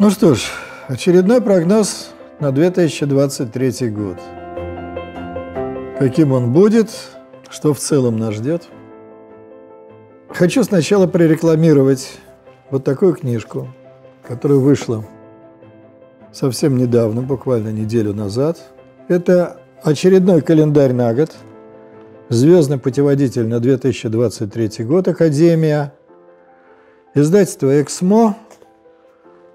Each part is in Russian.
Ну что ж, очередной прогноз на 2023 год. Каким он будет, что в целом нас ждет. Хочу сначала прорекламировать вот такую книжку, которая вышла совсем недавно, буквально неделю назад. Это очередной календарь на год, «Звездный путеводитель на 2023 год. Академия», издательство «Эксмо»,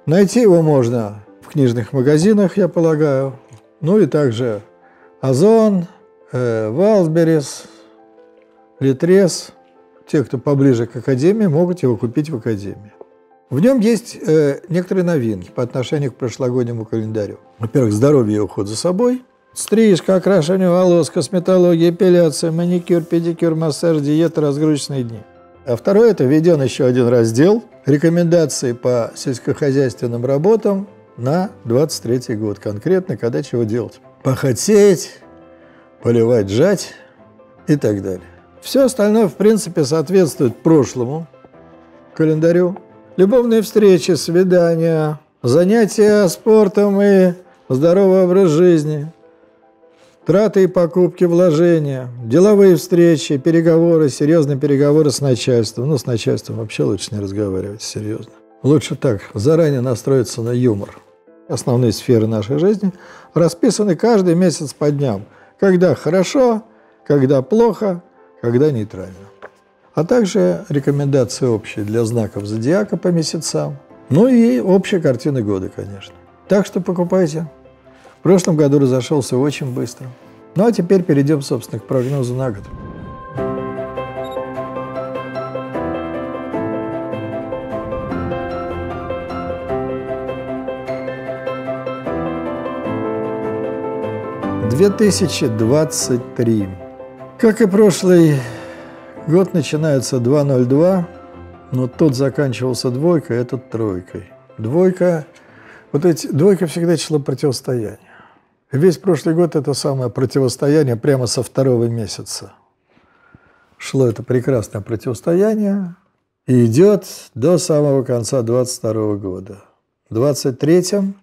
Найти его можно в книжных магазинах, я полагаю. Ну и также Озон, Валсберис, э, Литрес. Те, кто поближе к Академии, могут его купить в Академии. В нем есть э, некоторые новинки по отношению к прошлогоднему календарю. Во-первых, здоровье и уход за собой. Стрижка, окрашивание волос, косметология, эпиляция, маникюр, педикюр, массаж, диета, разгрузочные дни – а второе – это введен еще один раздел «Рекомендации по сельскохозяйственным работам на 23 год». Конкретно, когда чего делать. похотеть, поливать, жать и так далее. Все остальное, в принципе, соответствует прошлому календарю. Любовные встречи, свидания, занятия спортом и здоровый образ жизни, Траты и покупки, вложения, деловые встречи, переговоры, серьезные переговоры с начальством. Ну, с начальством вообще лучше не разговаривать, серьезно. Лучше так, заранее настроиться на юмор. Основные сферы нашей жизни расписаны каждый месяц по дням. Когда хорошо, когда плохо, когда нейтрально. А также рекомендации общие для знаков зодиака по месяцам. Ну и общая картина года, конечно. Так что покупайте прошлом году разошелся очень быстро. Ну а теперь перейдем, собственно, к прогнозу на год. «2023». Как и прошлый год начинается 2.02, но тот заканчивался двойкой, этот тройкой. Двойка, вот эти, двойка всегда число противостояния. Весь прошлый год это самое противостояние прямо со второго месяца. Шло это прекрасное противостояние и идет до самого конца 22 года. В 23-м,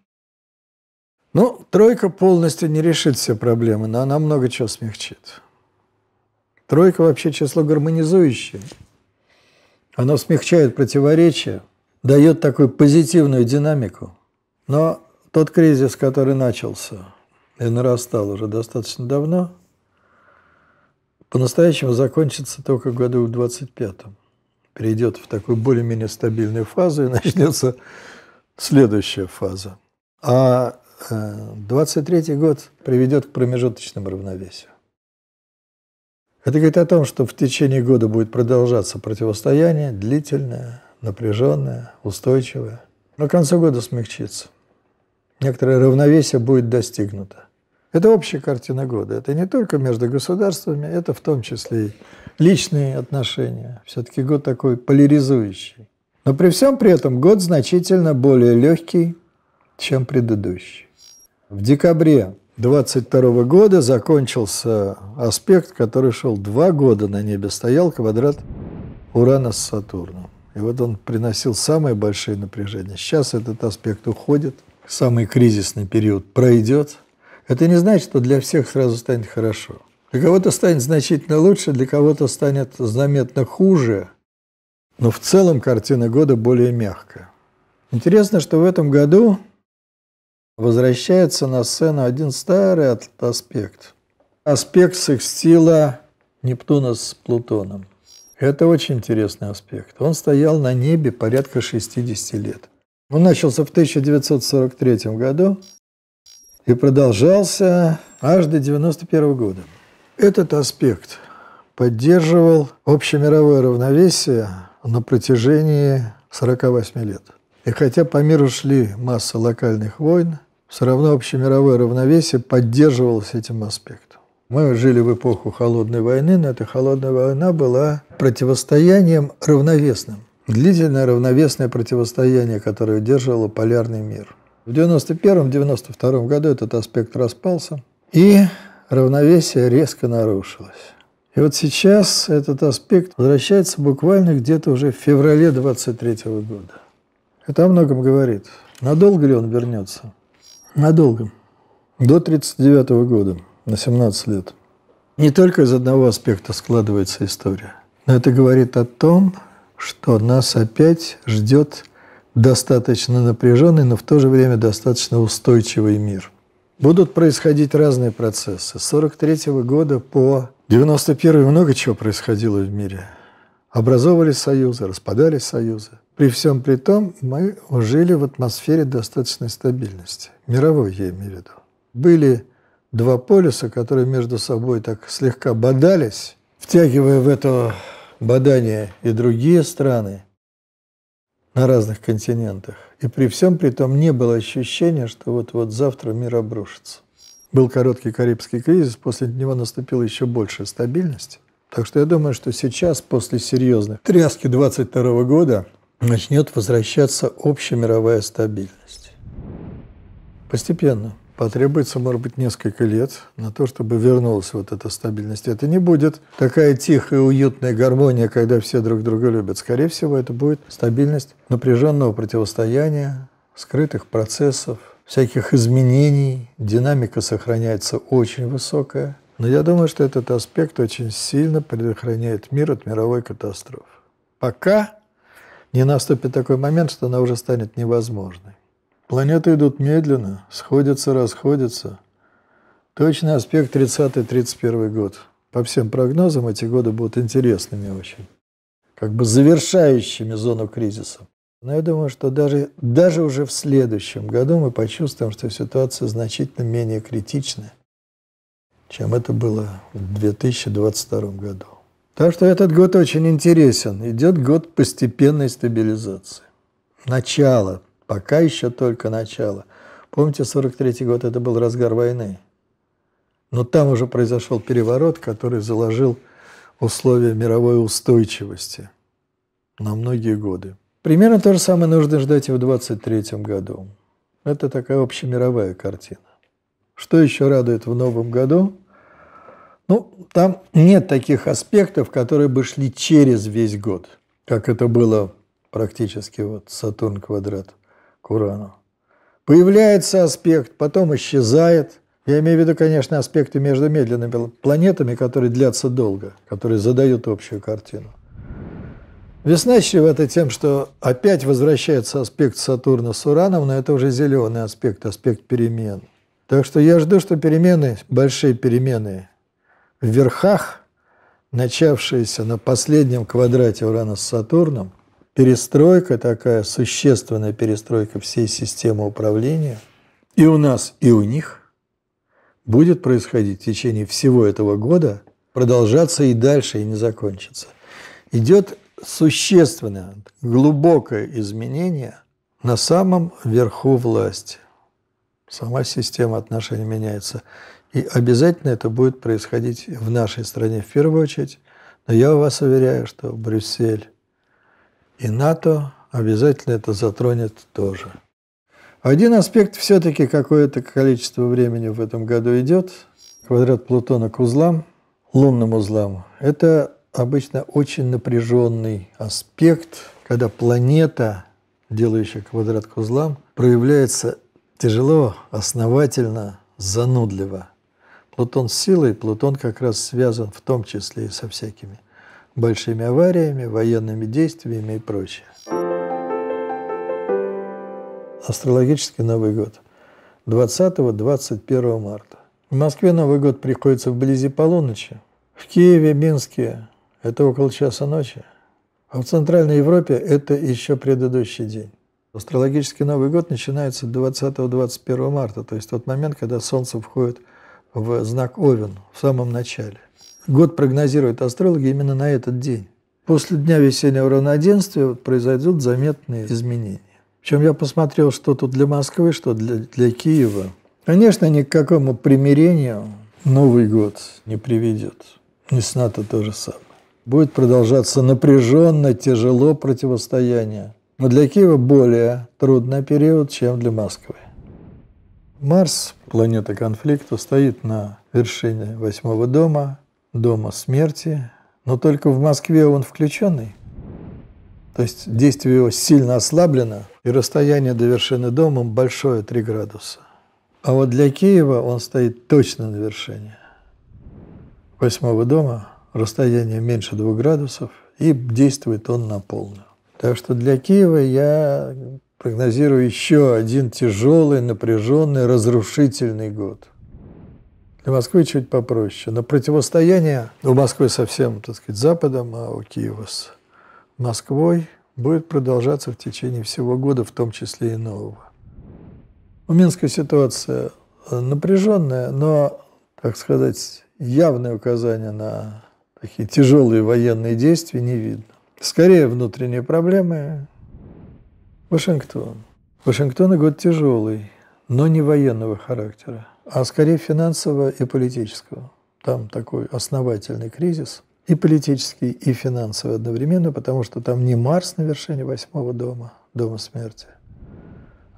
ну, тройка полностью не решит все проблемы, но она много чего смягчит. Тройка вообще число гармонизующее. Оно смягчает противоречия, дает такую позитивную динамику. Но тот кризис, который начался – нарастал уже достаточно давно. По-настоящему закончится только в году в 25-м. Перейдет в такую более-менее стабильную фазу и начнется следующая фаза. А 23-й э, год приведет к промежуточному равновесию. Это говорит о том, что в течение года будет продолжаться противостояние, длительное, напряженное, устойчивое. Но к концу года смягчится. Некоторое равновесие будет достигнуто. Это общая картина года. Это не только между государствами, это в том числе и личные отношения. Все-таки год такой поляризующий. Но при всем при этом год значительно более легкий, чем предыдущий. В декабре 22 года закончился аспект, который шел два года на небе, стоял квадрат Урана с Сатурном. И вот он приносил самые большие напряжения. Сейчас этот аспект уходит, самый кризисный период пройдет, это не значит, что для всех сразу станет хорошо. Для кого-то станет значительно лучше, для кого-то станет заметно хуже, но в целом картина года более мягкая. Интересно, что в этом году возвращается на сцену один старый аспект. Аспект секстила Нептуна с Плутоном. Это очень интересный аспект. Он стоял на небе порядка 60 лет. Он начался в 1943 году и продолжался аж до 91 года. Этот аспект поддерживал общемировое равновесие на протяжении 48 лет. И хотя по миру шли масса локальных войн, все равно общемировое равновесие поддерживалось этим аспектом. Мы жили в эпоху холодной войны, но эта холодная война была противостоянием равновесным. Длительное равновесное противостояние, которое удерживало полярный мир – в 1991-1992 году этот аспект распался, и равновесие резко нарушилось. И вот сейчас этот аспект возвращается буквально где-то уже в феврале 23 года. Это о многом говорит. Надолго ли он вернется? Надолго. До 39 года, на 17 лет. Не только из одного аспекта складывается история. Но это говорит о том, что нас опять ждет достаточно напряженный, но в то же время достаточно устойчивый мир. Будут происходить разные процессы. С 43 года по 91 много чего происходило в мире. Образовывались союзы, распадались союзы. При всем при том мы жили в атмосфере достаточной стабильности. Мировой, я имею в виду. Были два полюса, которые между собой так слегка бодались, втягивая в это бодание и другие страны на разных континентах. И при всем при том не было ощущения, что вот-вот завтра мир обрушится. Был короткий Карибский кризис, после него наступила еще большая стабильность. Так что я думаю, что сейчас, после серьезной тряски 22 года, начнет возвращаться общемировая стабильность. Постепенно потребуется, может быть, несколько лет на то, чтобы вернулась вот эта стабильность. Это не будет такая тихая, уютная гармония, когда все друг друга любят. Скорее всего, это будет стабильность напряженного противостояния, скрытых процессов, всяких изменений. Динамика сохраняется очень высокая. Но я думаю, что этот аспект очень сильно предохраняет мир от мировой катастрофы. Пока не наступит такой момент, что она уже станет невозможной. Планеты идут медленно, сходятся, расходятся. Точный аспект 30-31 год. По всем прогнозам эти годы будут интересными очень. Как бы завершающими зону кризиса. Но я думаю, что даже, даже уже в следующем году мы почувствуем, что ситуация значительно менее критичная, чем это было в 2022 году. Так что этот год очень интересен. Идет год постепенной стабилизации. Начало – Пока еще только начало. Помните, 43 год это был разгар войны. Но там уже произошел переворот, который заложил условия мировой устойчивости на многие годы. Примерно то же самое нужно ждать и в 23 году. Это такая общемировая картина. Что еще радует в новом году? Ну, там нет таких аспектов, которые бы шли через весь год, как это было практически вот Сатурн квадрат Урану. Появляется аспект, потом исчезает. Я имею в виду, конечно, аспекты между медленными планетами, которые длятся долго, которые задают общую картину. Весна чревата тем, что опять возвращается аспект Сатурна с Ураном, но это уже зеленый аспект, аспект перемен. Так что я жду, что перемены, большие перемены в верхах, начавшиеся на последнем квадрате Урана с Сатурном – перестройка такая, существенная перестройка всей системы управления и у нас, и у них будет происходить в течение всего этого года, продолжаться и дальше, и не закончится. Идет существенное, глубокое изменение на самом верху власти. Сама система отношений меняется. И обязательно это будет происходить в нашей стране в первую очередь. Но я вас уверяю, что Брюссель, и НАТО обязательно это затронет тоже. Один аспект все-таки какое-то количество времени в этом году идет. Квадрат Плутона к узлам, лунным узлам. Это обычно очень напряженный аспект, когда планета, делающая квадрат к узлам, проявляется тяжело, основательно, занудливо. Плутон с силой, Плутон как раз связан в том числе и со всякими – большими авариями, военными действиями и прочее. Астрологический Новый год. 20-21 марта. В Москве Новый год приходится вблизи полуночи. В Киеве, Минске – это около часа ночи. А в Центральной Европе – это еще предыдущий день. Астрологический Новый год начинается 20-21 марта, то есть тот момент, когда Солнце входит в знак Овен в самом начале. Год прогнозируют астрологи именно на этот день. После дня весеннего равноденствия произойдут заметные изменения. Причем я посмотрел, что тут для Москвы, что для, для Киева. Конечно, ни к какому примирению Новый год не приведет. Весна-то то же самое. Будет продолжаться напряженно, тяжело противостояние. Но для Киева более трудный период, чем для Москвы. Марс, планета конфликта, стоит на вершине восьмого дома – дома смерти, но только в Москве он включенный. То есть действие его сильно ослаблено, и расстояние до вершины дома большое 3 градуса. А вот для Киева он стоит точно на вершине. Восьмого дома расстояние меньше 2 градусов, и действует он на полную. Так что для Киева я прогнозирую еще один тяжелый, напряженный, разрушительный год. Для Москвы чуть попроще. Но противостояние у Москвы со всем, так сказать, Западом, а у Киева с Москвой будет продолжаться в течение всего года, в том числе и нового. У Минской ситуация э, напряженная, но, так сказать, явные указания на такие тяжелые военные действия не видно. Скорее, внутренние проблемы. Вашингтон. Вашингтон год тяжелый, но не военного характера а скорее финансового и политического. Там такой основательный кризис, и политический, и финансовый одновременно, потому что там не Марс на вершине восьмого дома, дома смерти,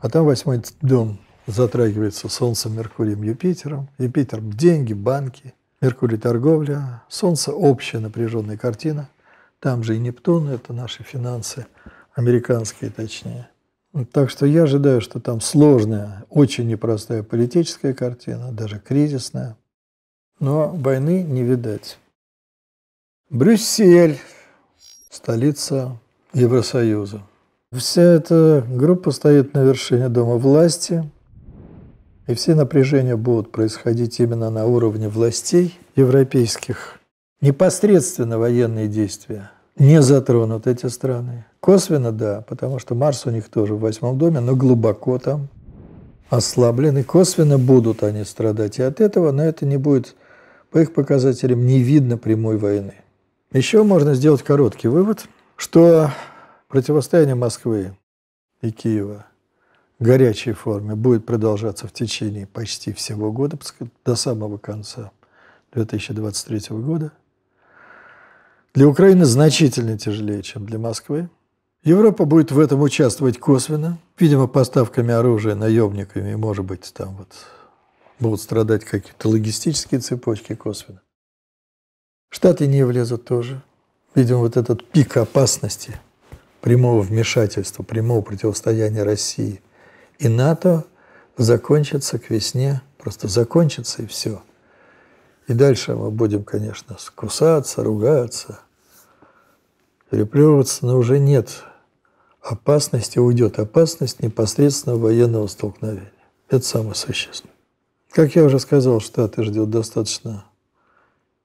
а там восьмой дом затрагивается Солнцем, Меркурием, Юпитером. Юпитер – деньги, банки, Меркурий – торговля, Солнце – общая напряженная картина. Там же и Нептун – это наши финансы, американские точнее. Так что я ожидаю, что там сложная, очень непростая политическая картина, даже кризисная. Но войны не видать. Брюссель, столица Евросоюза. Вся эта группа стоит на вершине дома власти, и все напряжения будут происходить именно на уровне властей европейских. Непосредственно военные действия, не затронут эти страны. Косвенно, да, потому что Марс у них тоже в восьмом доме, но глубоко там ослаблены. косвенно будут они страдать и от этого, но это не будет, по их показателям, не видно прямой войны. Еще можно сделать короткий вывод, что противостояние Москвы и Киева в горячей форме будет продолжаться в течение почти всего года, до самого конца 2023 года – для Украины значительно тяжелее, чем для Москвы. Европа будет в этом участвовать косвенно, видимо, поставками оружия, наемниками, может быть, там вот будут страдать какие-то логистические цепочки косвенно. Штаты не влезут тоже. Видимо, вот этот пик опасности прямого вмешательства, прямого противостояния России и НАТО закончится к весне, просто закончится и все. И дальше мы будем, конечно, скусаться, ругаться, переплевываться, но уже нет опасности, уйдет опасность непосредственно военного столкновения. Это самое существенное. Как я уже сказал, Штаты ждет достаточно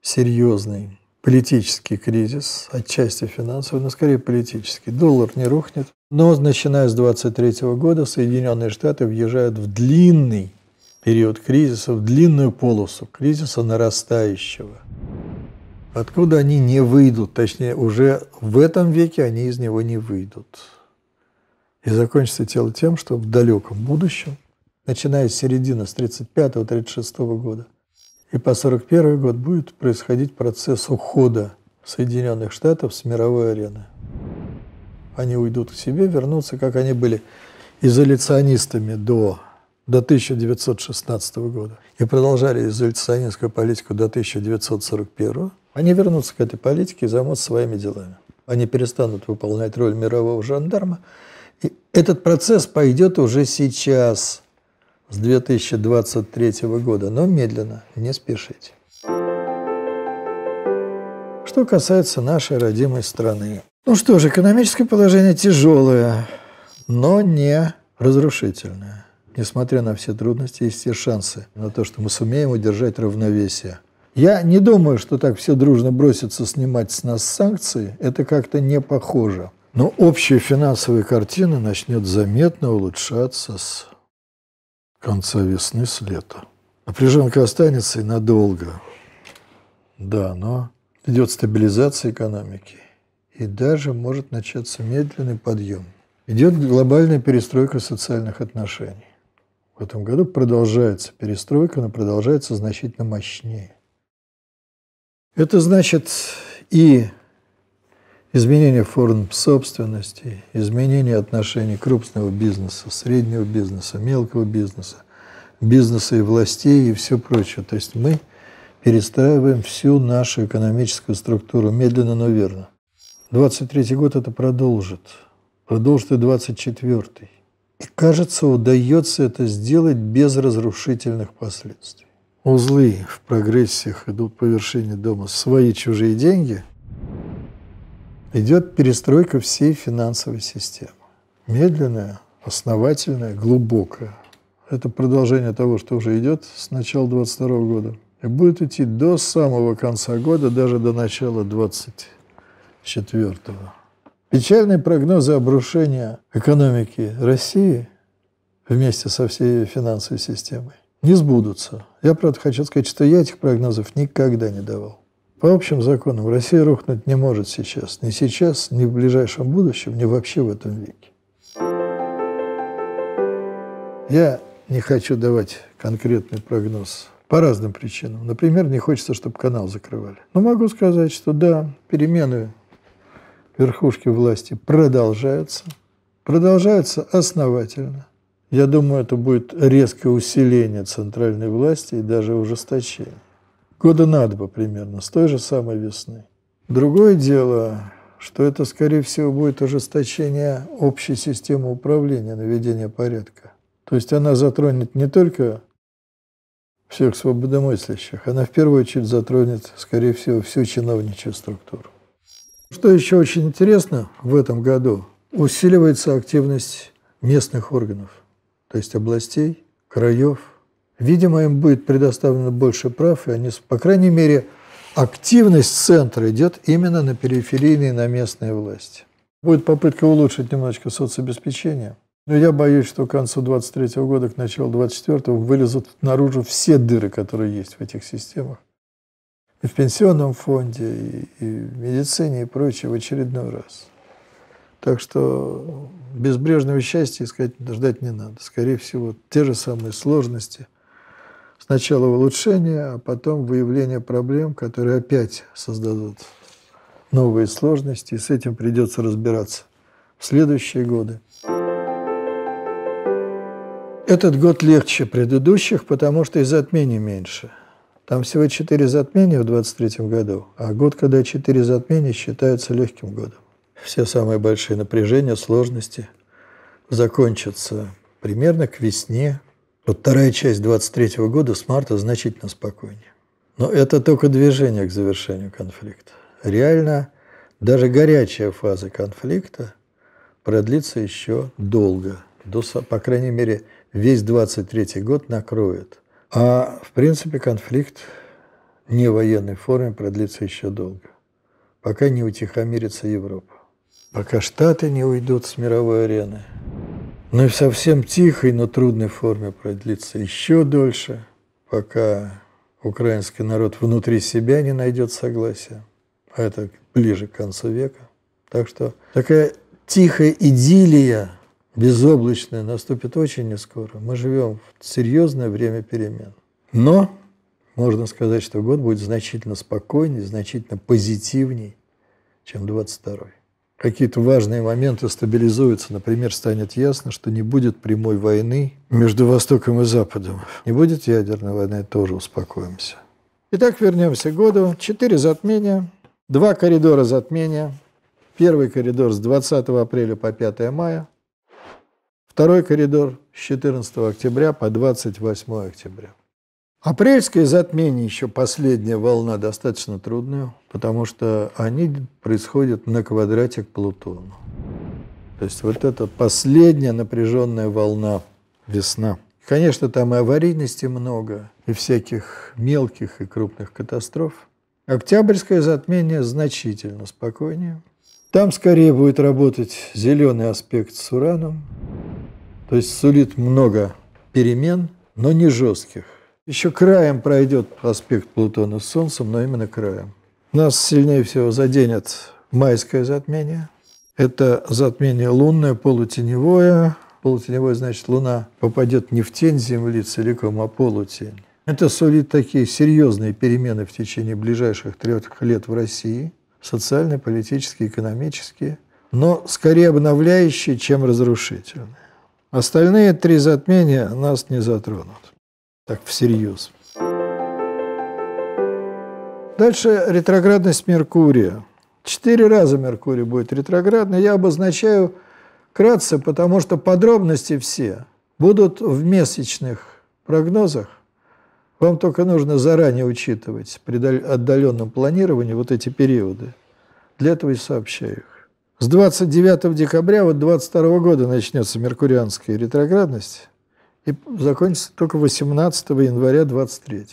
серьезный политический кризис, отчасти финансовый, но скорее политический. Доллар не рухнет. Но начиная с 23 года Соединенные Штаты въезжают в длинный период кризиса, в длинную полосу кризиса нарастающего откуда они не выйдут, точнее, уже в этом веке они из него не выйдут. И закончится тело тем, что в далеком будущем, начиная с середины, с 35-36 года, и по 41 год будет происходить процесс ухода Соединенных Штатов с мировой арены. Они уйдут к себе, вернутся, как они были изоляционистами до, до 1916 года и продолжали изоляционистскую политику до 1941 они вернутся к этой политике и займутся своими делами. Они перестанут выполнять роль мирового жандарма. И этот процесс пойдет уже сейчас, с 2023 года, но медленно, не спешите. Что касается нашей родимой страны. Ну что же, экономическое положение тяжелое, но не разрушительное. Несмотря на все трудности, есть все шансы на то, что мы сумеем удержать равновесие я не думаю, что так все дружно бросятся снимать с нас санкции. Это как-то не похоже. Но общая финансовая картина начнет заметно улучшаться с конца весны, с лета. Напряженка останется и надолго. Да, но идет стабилизация экономики. И даже может начаться медленный подъем. Идет глобальная перестройка социальных отношений. В этом году продолжается перестройка, но продолжается значительно мощнее. Это значит и изменение форм собственности, изменение отношений крупного бизнеса, среднего бизнеса, мелкого бизнеса, бизнеса и властей и все прочее. То есть мы перестраиваем всю нашу экономическую структуру медленно, но верно. 23 год это продолжит. Продолжит и 24 -й. И кажется, удается это сделать без разрушительных последствий узлы в прогрессиях идут по вершине дома свои чужие деньги, идет перестройка всей финансовой системы. Медленная, основательная, глубокая. Это продолжение того, что уже идет с начала 22 года. И будет идти до самого конца года, даже до начала 24 -го. Печальные прогнозы обрушения экономики России вместе со всей финансовой системой не сбудутся. Я, правда, хочу сказать, что я этих прогнозов никогда не давал. По общим законам Россия рухнуть не может сейчас. Ни сейчас, ни в ближайшем будущем, ни вообще в этом веке. Я не хочу давать конкретный прогноз по разным причинам. Например, не хочется, чтобы канал закрывали. Но могу сказать, что да, перемены верхушки власти продолжаются. Продолжаются основательно. Я думаю, это будет резкое усиление центральной власти и даже ужесточение. Года на два примерно, с той же самой весны. Другое дело, что это, скорее всего, будет ужесточение общей системы управления, наведения порядка. То есть она затронет не только всех свободомыслящих, она в первую очередь затронет, скорее всего, всю чиновничью структуру. Что еще очень интересно в этом году, усиливается активность местных органов то есть областей, краев. Видимо, им будет предоставлено больше прав, и они, по крайней мере, активность центра идет именно на периферийные, на местные власти. Будет попытка улучшить немножечко соцобеспечение, но я боюсь, что к концу 23 года, к началу 24 вылезут наружу все дыры, которые есть в этих системах. И в пенсионном фонде, и, и в медицине, и прочее, в очередной раз. Так что безбрежного счастья искать, ждать не надо. Скорее всего, те же самые сложности. Сначала улучшение, а потом выявление проблем, которые опять создадут новые сложности, и с этим придется разбираться в следующие годы. Этот год легче предыдущих, потому что и затмений меньше. Там всего четыре затмения в 23 году, а год, когда четыре затмения, считается легким годом все самые большие напряжения, сложности закончатся примерно к весне. Вот вторая часть 23 года с марта значительно спокойнее. Но это только движение к завершению конфликта. Реально, даже горячая фаза конфликта продлится еще долго. До, по крайней мере, весь 23 год накроет. А, в принципе, конфликт не в военной форме продлится еще долго, пока не утихомирится Европа пока Штаты не уйдут с мировой арены. но ну и в совсем тихой, но трудной форме продлится еще дольше, пока украинский народ внутри себя не найдет согласия. А это ближе к концу века. Так что такая тихая идиллия безоблачная наступит очень нескоро. Мы живем в серьезное время перемен. Но можно сказать, что год будет значительно спокойнее, значительно позитивней, чем 22 -й какие-то важные моменты стабилизуются. Например, станет ясно, что не будет прямой войны между Востоком и Западом. Не будет ядерной войны, тоже успокоимся. Итак, вернемся к году. Четыре затмения, два коридора затмения. Первый коридор с 20 апреля по 5 мая. Второй коридор с 14 октября по 28 октября. Апрельское затмение еще последняя волна достаточно трудная, потому что они происходят на квадрате к Плутону. То есть вот эта последняя напряженная волна весна. Конечно, там и аварийности много, и всяких мелких и крупных катастроф. Октябрьское затмение значительно спокойнее. Там скорее будет работать зеленый аспект с ураном, то есть сулит много перемен, но не жестких. Еще краем пройдет аспект Плутона с Солнцем, но именно краем. Нас сильнее всего заденет майское затмение. Это затмение лунное, полутеневое. Полутеневое значит, Луна попадет не в тень Земли целиком, а полутень. Это сулит такие серьезные перемены в течение ближайших трех лет в России, социальные, политические, экономические, но скорее обновляющие, чем разрушительные. Остальные три затмения нас не затронут так всерьез. Дальше ретроградность Меркурия. Четыре раза Меркурий будет ретроградный. Я обозначаю кратце, потому что подробности все будут в месячных прогнозах. Вам только нужно заранее учитывать при отдаленном планировании вот эти периоды. Для этого и сообщаю их. С 29 декабря вот 22 года начнется меркурианская ретроградность и закончится только 18 января 23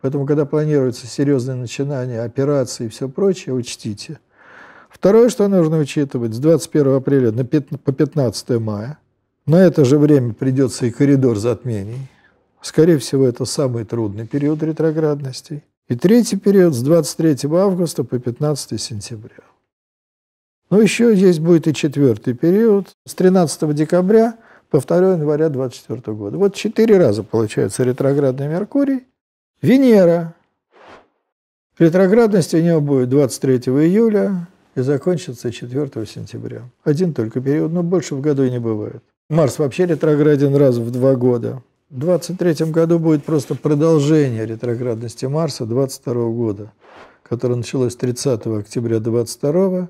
Поэтому, когда планируется серьезное начинание, операции и все прочее, учтите. Второе, что нужно учитывать, с 21 апреля на 5, по 15 мая, на это же время придется и коридор затмений. Скорее всего, это самый трудный период ретроградностей. И третий период с 23 августа по 15 сентября. Но ну, еще здесь будет и четвертый период. С 13 декабря по 2 января 24 года. Вот четыре раза получается ретроградный Меркурий. Венера. Ретроградность у него будет 23 июля и закончится 4 сентября. Один только период, но больше в году и не бывает. Марс вообще ретрограден раз в два года. В 23 году будет просто продолжение ретроградности Марса 22 года, которое началось 30 октября 22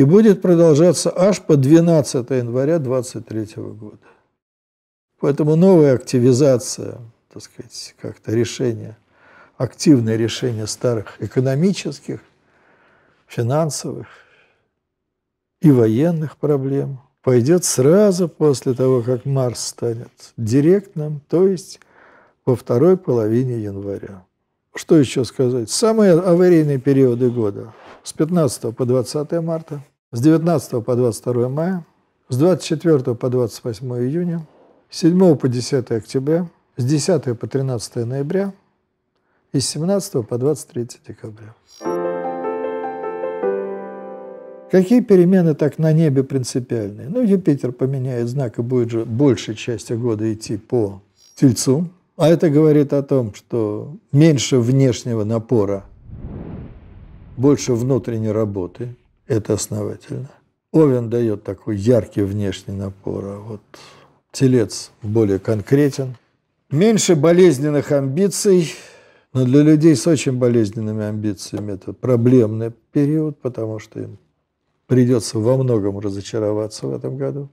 и будет продолжаться аж по 12 января 2023 года. Поэтому новая активизация, так сказать, как-то решение, активное решение старых экономических, финансовых и военных проблем пойдет сразу после того, как Марс станет директным, то есть во второй половине января. Что еще сказать? Самые аварийные периоды года – с 15 по 20 марта, с 19 по 22 мая, с 24 по 28 июня, с 7 по 10 октября, с 10 по 13 ноября и с 17 по 23 декабря. Какие перемены так на небе принципиальные? Ну, Юпитер поменяет знак и будет же большей части года идти по Тельцу. А это говорит о том, что меньше внешнего напора больше внутренней работы, это основательно. Овен дает такой яркий внешний напор, а вот телец более конкретен. Меньше болезненных амбиций, но для людей с очень болезненными амбициями это проблемный период, потому что им придется во многом разочароваться в этом году.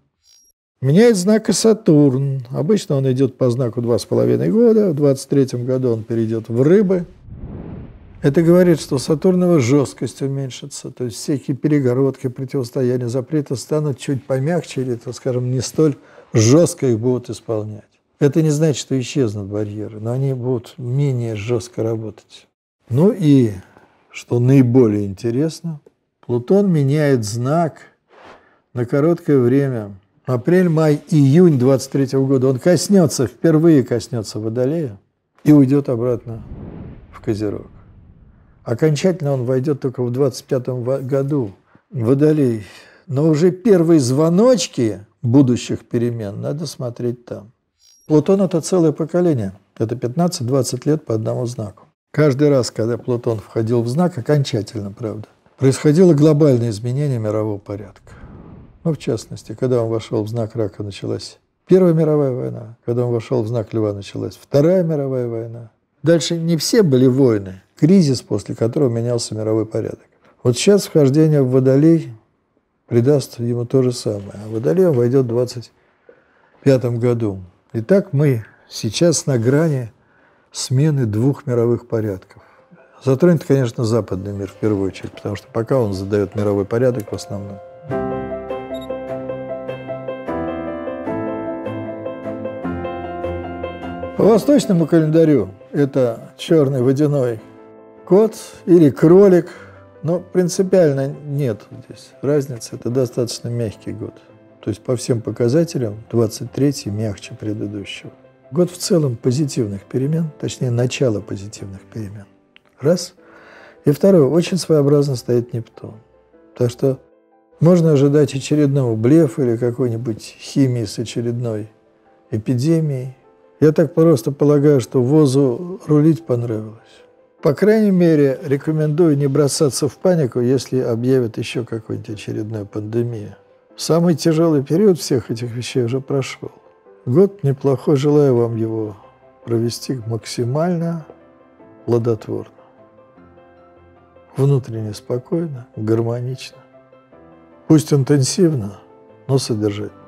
Меняет знак и Сатурн. Обычно он идет по знаку 2,5 года. В 23 году он перейдет в рыбы. Это говорит, что Сатурнова жесткость уменьшится, то есть всякие перегородки, противостояния, запреты станут чуть помягче или, так скажем, не столь жестко их будут исполнять. Это не значит, что исчезнут барьеры, но они будут менее жестко работать. Ну и, что наиболее интересно, Плутон меняет знак на короткое время. Апрель, май, июнь 23 года он коснется, впервые коснется Водолея и уйдет обратно в Козерог. Окончательно он войдет только в 25 году, водолей. Но уже первые звоночки будущих перемен надо смотреть там. Плутон – это целое поколение. Это 15-20 лет по одному знаку. Каждый раз, когда Плутон входил в знак, окончательно, правда, происходило глобальное изменение мирового порядка. Ну, в частности, когда он вошел в знак рака, началась Первая мировая война. Когда он вошел в знак льва, началась Вторая мировая война. Дальше не все были войны, кризис, после которого менялся мировой порядок. Вот сейчас вхождение в Водолей придаст ему то же самое. А Водолей он войдет в 25 году. Итак, мы сейчас на грани смены двух мировых порядков. Затронет, конечно, западный мир в первую очередь, потому что пока он задает мировой порядок в основном. По восточному календарю это черный водяной кот или кролик, но принципиально нет здесь разницы. Это достаточно мягкий год. То есть по всем показателям 23-й мягче предыдущего. Год в целом позитивных перемен, точнее начало позитивных перемен. Раз. И второе, очень своеобразно стоит Нептун. Так что можно ожидать очередного блефа или какой-нибудь химии с очередной эпидемией. Я так просто полагаю, что ВОЗу рулить понравилось. По крайней мере, рекомендую не бросаться в панику, если объявят еще какую-нибудь очередную пандемию. Самый тяжелый период всех этих вещей уже прошел. Год неплохой, желаю вам его провести максимально плодотворно. Внутренне спокойно, гармонично. Пусть интенсивно, но содержательно.